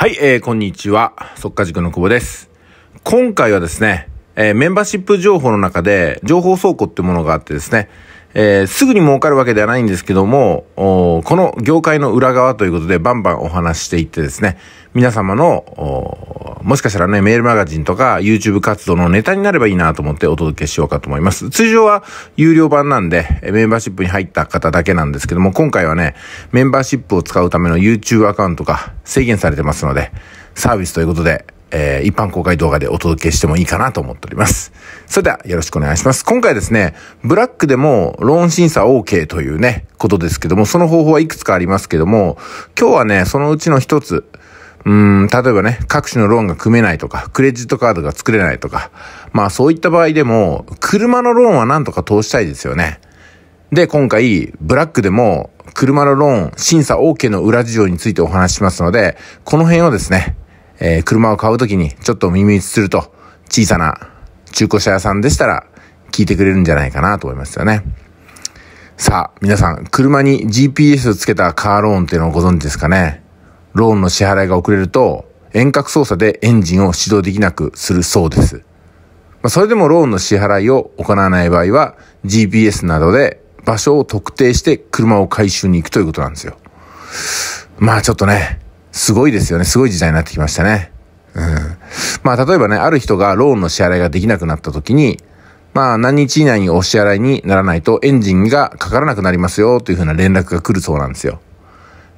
はい、えー、こんにちは。速化塾の久保です。今回はですね、えー、メンバーシップ情報の中で、情報倉庫ってものがあってですね、えー、すぐに儲かるわけではないんですけども、この業界の裏側ということでバンバンお話していってですね、皆様のもしかしたらね、メールマガジンとか YouTube 活動のネタになればいいなと思ってお届けしようかと思います。通常は有料版なんで、メンバーシップに入った方だけなんですけども、今回はね、メンバーシップを使うための YouTube アカウントが制限されてますので、サービスということで、えー、一般公開動画でお届けしてもいいかなと思っております。それではよろしくお願いします。今回ですね、ブラックでもローン審査 OK というね、ことですけども、その方法はいくつかありますけども、今日はね、そのうちの一つ、うん、例えばね、各種のローンが組めないとか、クレジットカードが作れないとか、まあそういった場合でも、車のローンはなんとか通したいですよね。で、今回、ブラックでも、車のローン、審査 OK の裏事情についてお話ししますので、この辺をですね、えー、車を買うときにちょっと耳打ちすると、小さな中古車屋さんでしたら、聞いてくれるんじゃないかなと思いますよね。さあ、皆さん、車に GPS をつけたカーローンっていうのをご存知ですかねローンの支払いが遅れると、遠隔操作でエンジンを始動できなくするそうです。まあ、それでもローンの支払いを行わない場合は、GPS などで場所を特定して車を回収に行くということなんですよ。まあちょっとね、すごいですよね。すごい時代になってきましたね。うん。まあ例えばね、ある人がローンの支払いができなくなった時に、まあ何日以内にお支払いにならないとエンジンがかからなくなりますよというふうな連絡が来るそうなんですよ。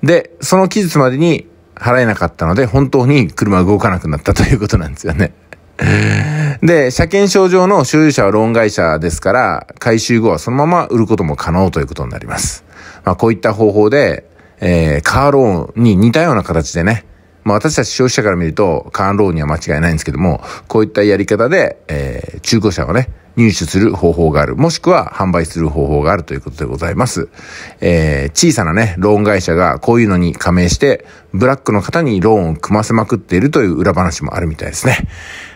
で、その期日までに払えなかったので、本当に車動かなくなったということなんですよね。で、車検証上の所有者はローン会社ですから、回収後はそのまま売ることも可能ということになります。まあ、こういった方法で、えー、カーローンに似たような形でね、まあ、私たち消費者から見ると、カーローンには間違いないんですけども、こういったやり方で、えー、中古車をね、入手する方法がある。もしくは販売する方法があるということでございます。えー、小さなね、ローン会社がこういうのに加盟して、ブラックの方にローンを組ませまくっているという裏話もあるみたいですね。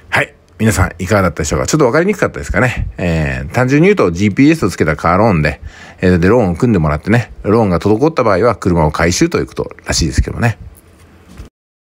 はい。皆さんいかがだったでしょうかちょっとわかりにくかったですかね。えー、単純に言うと GPS をつけたカーローンで、えー、で、ローンを組んでもらってね、ローンが滞った場合は車を回収ということらしいですけどね。